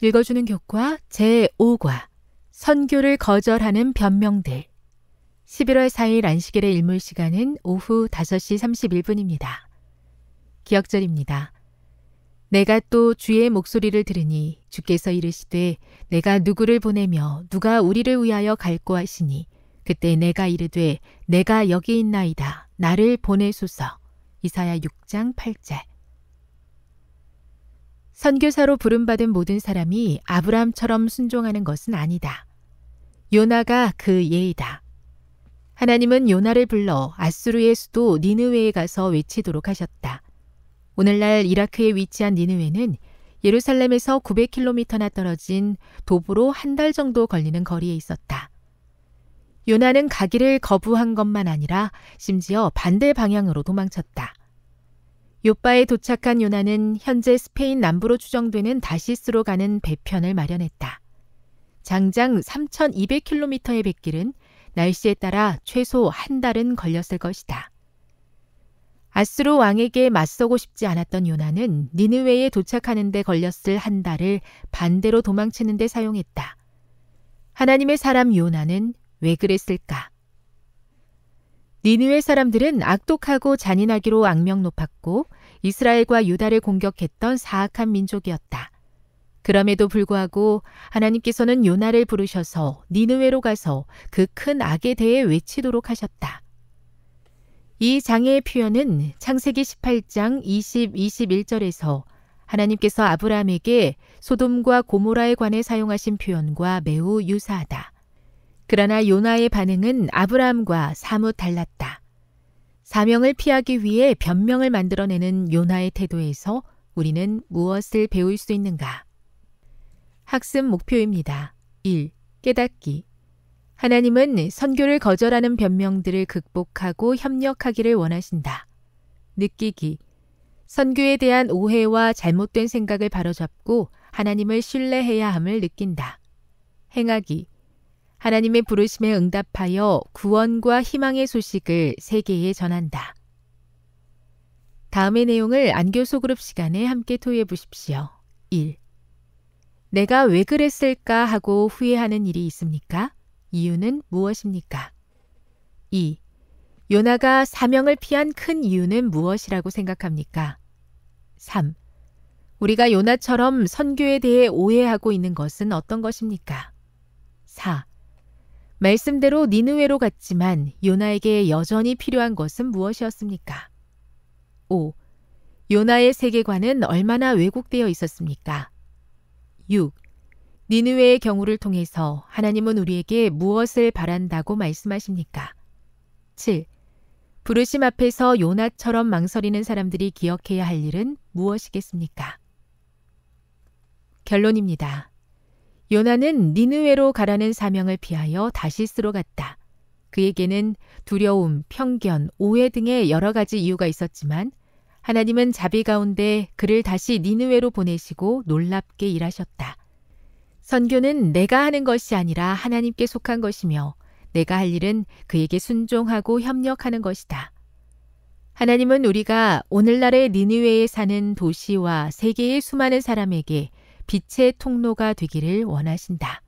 읽어주는 교과 제5과 선교를 거절하는 변명들 11월 4일 안식일의 일몰 시간은 오후 5시 31분입니다. 기억절입니다. 내가 또 주의 목소리를 들으니 주께서 이르시되 내가 누구를 보내며 누가 우리를 위하여 갈고 하시니 그때 내가 이르되 내가 여기 있나이다 나를 보내소서 이사야 6장 8절 선교사로 부름받은 모든 사람이 아브람처럼 순종하는 것은 아니다. 요나가 그 예이다. 하나님은 요나를 불러 아수르의 수도 니느웨에 가서 외치도록 하셨다. 오늘날 이라크에 위치한 니느웨는 예루살렘에서 900km나 떨어진 도보로 한 달 정도 걸리는 거리에 있었다. 요나는 가기를 거부한 것만 아니라 심지어 반대 방향으로 도망쳤다. 요빠에 도착한 요나는 현재 스페인 남부로 추정되는 다시스로 가는 배편을 마련했다. 장장 3,200km의 백길은 날씨에 따라 최소 한 달은 걸렸을 것이다. 아스로 왕에게 맞서고 싶지 않았던 요나는 니느웨에 도착하는 데 걸렸을 한 달을 반대로 도망치는 데 사용했다. 하나님의 사람 요나는 왜 그랬을까? 니누의 사람들은 악독하고 잔인하기로 악명 높았고 이스라엘과 유다를 공격했던 사악한 민족이었다. 그럼에도 불구하고 하나님께서는 요나를 부르셔서 니누에로 가서 그 큰 악에 대해 외치도록 하셨다. 이 장애의 표현은 창세기 18장 20, 21절에서 하나님께서 아브라함에게 소돔과 고모라에 관해 사용하신 표현과 매우 유사하다. 그러나 요나의 반응은 아브라함과 사뭇 달랐다. 사명을 피하기 위해 변명을 만들어내는 요나의 태도에서 우리는 무엇을 배울 수 있는가? 학습 목표입니다. 1. 깨닫기. 하나님은 선교를 거절하는 변명들을 극복하고 협력하기를 원하신다. 느끼기. 선교에 대한 오해와 잘못된 생각을 바로잡고 하나님을 신뢰해야 함을 느낀다. 행하기. 하나님의 부르심에 응답하여 구원과 희망의 소식을 세계에 전한다. 다음의 내용을 안교소 그룹 시간에 함께 토의해 보십시오. 1. 내가 왜 그랬을까 하고 후회하는 일이 있습니까? 이유는 무엇입니까? 2. 요나가 사명을 피한 큰 이유는 무엇이라고 생각합니까? 3. 우리가 요나처럼 선교에 대해 오해하고 있는 것은 어떤 것입니까? 4. 말씀대로 니누에로 갔지만 요나에게 여전히 필요한 것은 무엇이었습니까? 5. 요나의 세계관은 얼마나 왜곡되어 있었습니까? 6. 니누에의 경우를 통해서 하나님은 우리에게 무엇을 바란다고 말씀하십니까? 7. 부르심 앞에서 요나처럼 망설이는 사람들이 기억해야 할 일은 무엇이겠습니까? 결론입니다. 요나는 니느웨로 가라는 사명을 피하여 다시스로 갔다. 그에게는 두려움, 편견, 오해 등의 여러 가지 이유가 있었지만 하나님은 자비 가운데 그를 다시 니느웨로 보내시고 놀랍게 일하셨다. 선교는 내가 하는 것이 아니라 하나님께 속한 것이며 내가 할 일은 그에게 순종하고 협력하는 것이다. 하나님은 우리가 오늘날의 니느웨에 사는 도시와 세계의 수많은 사람에게 빛의 통로가 되기를 원하신다.